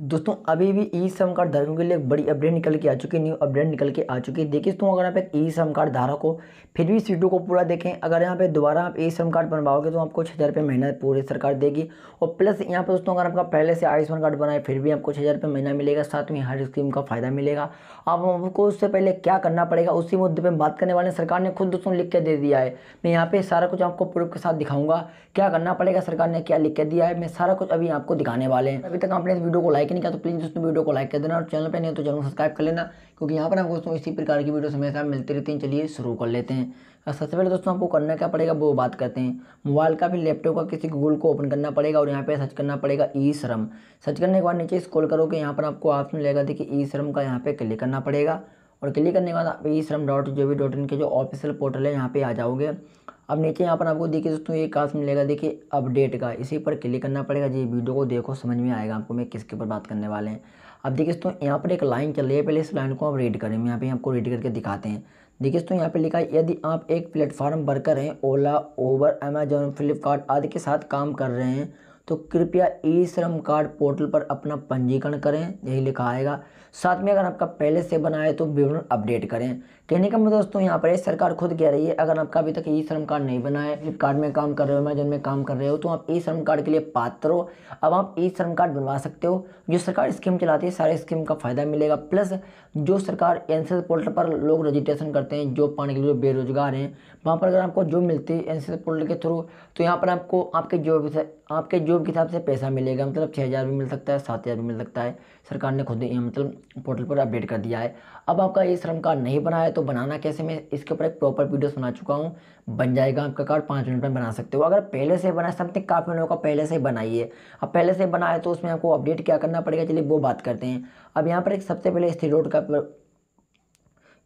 दोस्तों अभी भी ई श्रम कार्ड धारकों के लिए बड़ी अपडेट निकल के आ चुकी है न्यू अपडेट निकल के आ चुकी है देखिए दोस्तों अगर आप एक ई श्रम कार्ड धारक हो फिर भी इस वीडियो को पूरा देखें अगर यहाँ पे दोबारा आप ई श्रम कार्ड बनवाओगे तो आपको छः हज़ार रुपये महीना पूरी सरकार देगी और प्लस यहाँ पर दोस्तों अगर आपका पहले से आयुष्मान कार्ड बनाए फिर भी आपको छः हज़ार रुपये महीना मिलेगा साथ में हर स्कीम का फ़ायदा मिलेगा आप आपको उससे पहले क्या करना पड़ेगा उसी मुद्दे पर बात करने वाले सरकार ने खुद दोस्तों लिख के दे दिया है मैं यहाँ पर सारा कुछ आपको प्रूफ के साथ दिखाऊंगा क्या करना पड़ेगा सरकार ने क्या लिख के दिया है मैं सारा कुछ अभी आपको दिखाने वाले हैं अभी तक आपने इस वीडियो को लाइक लाइक नहीं किया तो प्लीज़ दोस्तों वीडियो को लाइक कर देना और चैनल पर नहीं तो जरूर सब्सक्राइब कर लेना क्योंकि यहाँ पर आप दोस्तों इसी प्रकार की वीडियो हमेशा मिलती रहती हैं चलिए शुरू कर लेते हैं सबसे पहले दोस्तों आपको करना क्या पड़ेगा वो बात करते हैं मोबाइल का भी लैपटॉप का किसी गूगल को ओपन करना पड़ेगा और यहाँ पे सर्च करना पड़ेगा ई श्रम सर्च करने के बाद नीचे स्क्रॉल करोगे यहाँ पर आपको ऑप्शन लगेगा देखिए ई श्रम का यहाँ पे क्लिक करना पड़ेगा और क्लिक करने के बाद आप ई श्रम डॉट जो भी डॉट इन के जो ऑफिशियल पोर्टल है यहाँ पर आ जाओगे अब नीचे यहाँ पर आपको देखिए दोस्तों एक कास्ट मिलेगा देखिए अपडेट का इसी पर क्लिक करना पड़ेगा जी वीडियो को देखो समझ में आएगा आपको मैं किसके ऊपर बात करने वाले हैं अब देखिए दोस्तों यहाँ पर एक लाइन चल रही है पहले इस लाइन को आप रीड करें यहाँ पे आपको रीड करके दिखाते हैं देखिए दोस्तों यहाँ पर लिखा है यदि आप एक प्लेटफॉर्म वर्कर हैं ओला ओबर अमेजोन फ्लिपकार्ट आदि के साथ काम कर रहे हैं तो कृपया ई श्रम कार्ड पोर्टल पर अपना पंजीकरण करें यही लिखा आएगा साथ में अगर आपका पहले से बनाए तो विवरण अपडेट करें कहने का मतलब दोस्तों यहाँ पर सरकार खुद कह रही है अगर आपका अभी तक ई श्रम कार्ड नहीं बना है फ्लिपकार्ट में काम कर रहे हो अमेजन में काम कर रहे हो तो आप ई श्रम कार्ड के लिए पात्र हो अब आप ई श्रम कार्ड बनवा सकते हो जो सरकार स्कीम चलाती है सारे स्कीम का फायदा मिलेगा प्लस जो सरकार एनसीएस पोर्टल पर लोग रजिस्ट्रेशन करते हैं जॉब पाने के लिए जो बेरोजगार हैं वहाँ पर अगर आपको जॉब मिलती है एनसीएस पोर्टल के थ्रू तो यहाँ पर आपको आपके जॉब आपके जो यूट्यूब के हिसाब से पैसा मिलेगा मतलब छः हज़ार भी मिल सकता है सात हज़ार भी मिल सकता है सरकार ने खुद मतलब पोर्टल पर अपडेट कर दिया है अब आपका ये श्रम कार्ड नहीं बना है तो बनाना कैसे मैं इसके ऊपर एक प्रॉपर वीडियो सुना चुका हूँ बन जाएगा आपका कार्ड पाँच मिनट में बना सकते हो अगर पहले से बना समथिंग काफ़ी लोगों का पहले से बनाइए अब पहले से बनाए तो उसमें आपको अपडेट क्या करना पड़ेगा चलिए वो बात करते हैं अब यहाँ पर एक सबसे पहले स्थिर रोड का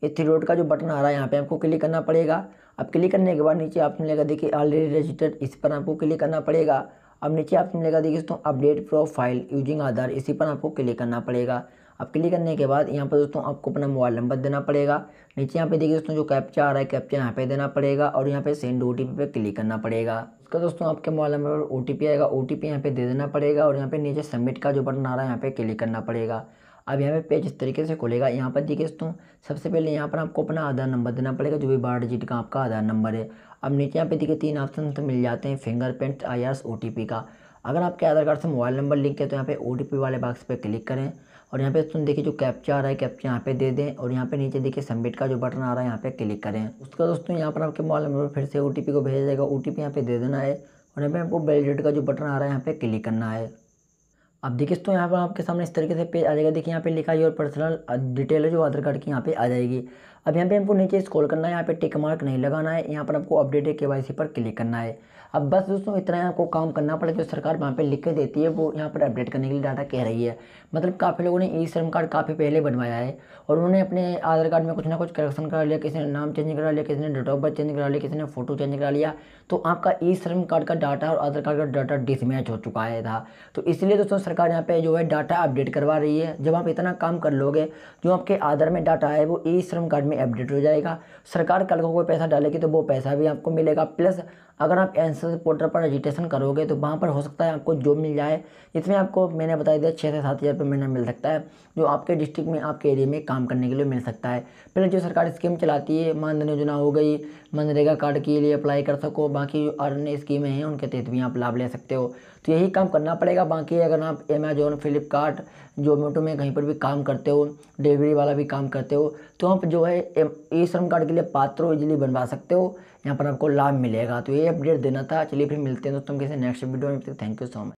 स्थिर रोड का जो बटन आ रहा है यहाँ पर आपको क्लिक करना पड़ेगा अब क्लिक करने के बाद नीचे आपने लगा देखिए ऑलरेडी रजिस्टर्ड इस पर आपको क्लिक करना पड़ेगा अब नीचे आपको मिलेगा देखिए दोस्तों अपडेट प्रोफाइल यूजिंग आधार इसी पर आपको क्लिक करना पड़ेगा अब क्लिक करने के बाद यहाँ पर दोस्तों आपको अपना मोबाइल नंबर देना पड़ेगा नीचे यहाँ पे देखिए दोस्तों जो कैप्चा आ रहा है कैप्चा यहाँ पे देना पड़ेगा और यहाँ पे सेंड ओ पे क्लिक करना पड़ेगा उसका दोस्तों आपके मोबाइल नंबर पर ओ आएगा ओ टी यहाँ पे दे देना पड़ेगा और यहाँ पे नीचे सबमिट का जो बटन आ रहा है यहाँ पे क्लिक करना पड़ेगा अब यहाँ पे पेज इस तरीके से खुलेगा यहाँ पर देखिए दोस्तों सबसे पहले यहाँ पर आपको अपना आधार नंबर देना पड़ेगा जो भी बारह डिजिट का आपका आधार नंबर है अब नीचे यहाँ पे देखिए तीन ऑप्शन तो मिल जाते हैं फिंगरप्रिंट आई आर का अगर आपके आधार कार्ड से मोबाइल नंबर लिंक है तो यहाँ पे ओ वाले बॉक्स पर क्लिक करें और यहाँ पे दोस्तों देखिए जो कैप्चा आ रहा है कैप्चा यहाँ पे दे दें और यहाँ पे नीचे देखिए सबमिट का जो बटन आ रहा है यहाँ पे क्लिक करें उसका दोस्तों यहाँ पर आपके मोबाइल नंबर पर फिर से ओ को भेजा जाएगा ओ टी यहाँ पे दे देना है और यहाँ पे आपको वैलिडेट का जो बटन आ रहा है यहाँ पे क्लिक करना है अब देखिए तो यहाँ पर आपके सामने इस तरीके से पेज आ जाएगा देखिए यहाँ पे लिखा है योर पर्सनल डिटेल है जो आधार कार्ड की यहाँ पे आ जाएगी अब यहाँ पे हमको नीचे स्क्रॉल करना है यहाँ पे टिक मार्क नहीं लगाना है यहाँ पर आपको अपडेट है के वाई पर क्लिक करना है अब बस दोस्तों इतना आपको काम करना पड़े जो सरकार वहाँ पर लिख के देती है वो यहाँ पर अपडेट करने के लिए डाटा कह रही है मतलब काफ़ी लोगों ने ई श्रम कार्ड काफ़ी पहले बनवाया है और उन्होंने अपने आधार कार्ड में कुछ ना कुछ करेक्शन करा लिया किसी ने नाम चेंज करा लिया किसी ने डेट ऑफ बर्थ चेंज करा लिया किसी ने फोटो चेंज करा लिया तो आपका ई श्रम कार्ड का डाटा और आधार कार्ड का डाटा डिसमैच हो चुका है था तो इसलिए दोस्तों सरकार यहाँ पे जो है डाटा अपडेट करवा रही है जब आप इतना काम कर लोगे जो आपके आधार में डाटा है वो ई श्रम कार्ड में अपडेट हो जाएगा सरकार कल को कोई पैसा डालेगी तो वो पैसा भी आपको मिलेगा प्लस अगर आप एन रिसर्च पोर्टल पर रजिस्ट्रेशन करोगे तो वहाँ पर हो सकता है आपको जॉब मिल जाए इसमें आपको मैंने बता दिया छः से सात हज़ार रुपये महीना मिल सकता है जो आपके डिस्ट्रिक्ट में आपके एरिया में काम करने के लिए मिल सकता है पहले जो सरकार स्कीम चलाती है मानधन योजना हो गई मनरेगा कार्ड के लिए अप्लाई कर सको बाकी अन्य स्कीमें हैं उनके तहत भी आप लाभ ले सकते हो तो यही काम करना पड़ेगा बाकी अगर आप अमेजोन फ्लिपकार्ट जोमेटो में कहीं पर भी काम करते हो डिलीवरी वाला भी काम करते हो तो आप जो है ई श्रम कार्ड के लिए पात्र इजिली बनवा सकते हो यहाँ पर आपको लाभ मिलेगा तो ये अपडेट देना था चलिए फिर मिलते हैं दोस्तों किसी नेक्स्ट वीडियो में थैंक यू सो मच